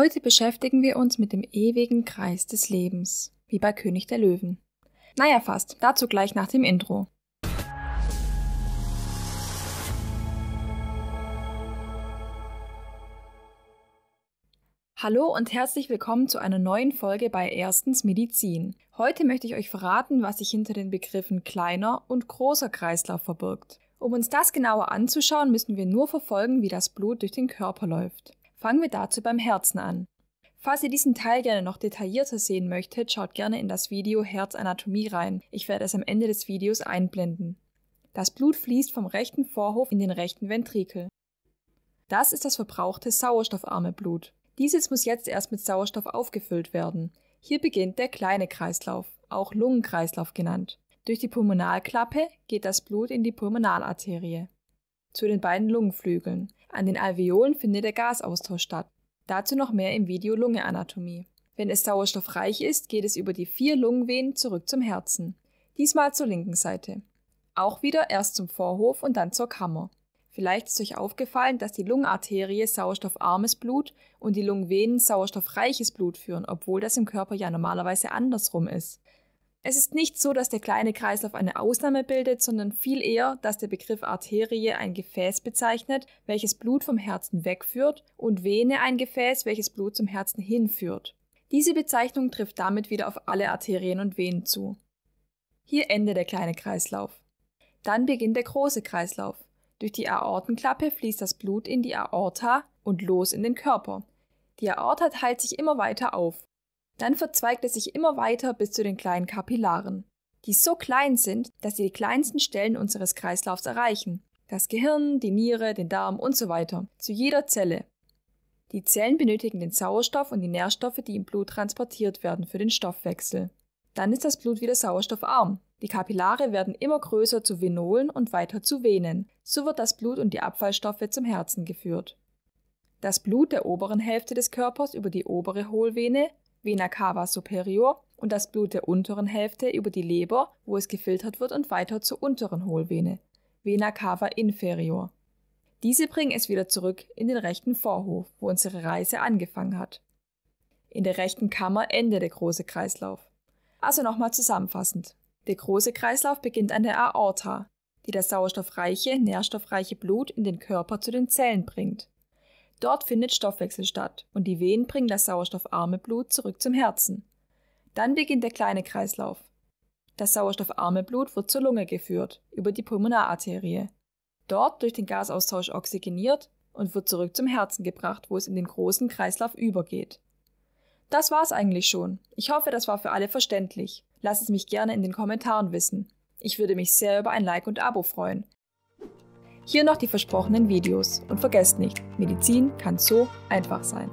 Heute beschäftigen wir uns mit dem ewigen Kreis des Lebens, wie bei König der Löwen. Naja, fast, dazu gleich nach dem Intro. Hallo und herzlich willkommen zu einer neuen Folge bei Erstens Medizin. Heute möchte ich euch verraten, was sich hinter den Begriffen kleiner und großer Kreislauf verbirgt. Um uns das genauer anzuschauen, müssen wir nur verfolgen, wie das Blut durch den Körper läuft. Fangen wir dazu beim Herzen an. Falls ihr diesen Teil gerne noch detaillierter sehen möchtet, schaut gerne in das Video Herzanatomie rein. Ich werde es am Ende des Videos einblenden. Das Blut fließt vom rechten Vorhof in den rechten Ventrikel. Das ist das verbrauchte sauerstoffarme Blut. Dieses muss jetzt erst mit Sauerstoff aufgefüllt werden. Hier beginnt der kleine Kreislauf, auch Lungenkreislauf genannt. Durch die Pulmonalklappe geht das Blut in die Pulmonalarterie zu den beiden Lungenflügeln. An den Alveolen findet der Gasaustausch statt. Dazu noch mehr im Video Lungeanatomie. Wenn es sauerstoffreich ist, geht es über die vier Lungenvenen zurück zum Herzen. Diesmal zur linken Seite. Auch wieder erst zum Vorhof und dann zur Kammer. Vielleicht ist euch aufgefallen, dass die Lungenarterie sauerstoffarmes Blut und die Lungenvenen sauerstoffreiches Blut führen, obwohl das im Körper ja normalerweise andersrum ist. Es ist nicht so, dass der kleine Kreislauf eine Ausnahme bildet, sondern viel eher, dass der Begriff Arterie ein Gefäß bezeichnet, welches Blut vom Herzen wegführt und Vene ein Gefäß, welches Blut zum Herzen hinführt. Diese Bezeichnung trifft damit wieder auf alle Arterien und Venen zu. Hier endet der kleine Kreislauf. Dann beginnt der große Kreislauf. Durch die Aortenklappe fließt das Blut in die Aorta und los in den Körper. Die Aorta teilt sich immer weiter auf. Dann verzweigt es sich immer weiter bis zu den kleinen Kapillaren, die so klein sind, dass sie die kleinsten Stellen unseres Kreislaufs erreichen. Das Gehirn, die Niere, den Darm und so weiter. Zu jeder Zelle. Die Zellen benötigen den Sauerstoff und die Nährstoffe, die im Blut transportiert werden, für den Stoffwechsel. Dann ist das Blut wieder sauerstoffarm. Die Kapillare werden immer größer zu Venolen und weiter zu Venen. So wird das Blut und die Abfallstoffe zum Herzen geführt. Das Blut der oberen Hälfte des Körpers über die obere Hohlvene Vena cava superior und das Blut der unteren Hälfte über die Leber, wo es gefiltert wird und weiter zur unteren Hohlvene, Vena cava inferior. Diese bringen es wieder zurück in den rechten Vorhof, wo unsere Reise angefangen hat. In der rechten Kammer endet der große Kreislauf. Also nochmal zusammenfassend. Der große Kreislauf beginnt an der Aorta, die das sauerstoffreiche, nährstoffreiche Blut in den Körper zu den Zellen bringt. Dort findet Stoffwechsel statt und die Venen bringen das sauerstoffarme Blut zurück zum Herzen. Dann beginnt der kleine Kreislauf. Das sauerstoffarme Blut wird zur Lunge geführt, über die Pulmonararterie. Dort durch den Gasaustausch oxygeniert und wird zurück zum Herzen gebracht, wo es in den großen Kreislauf übergeht. Das war's eigentlich schon. Ich hoffe, das war für alle verständlich. Lass es mich gerne in den Kommentaren wissen. Ich würde mich sehr über ein Like und Abo freuen. Hier noch die versprochenen Videos und vergesst nicht, Medizin kann so einfach sein.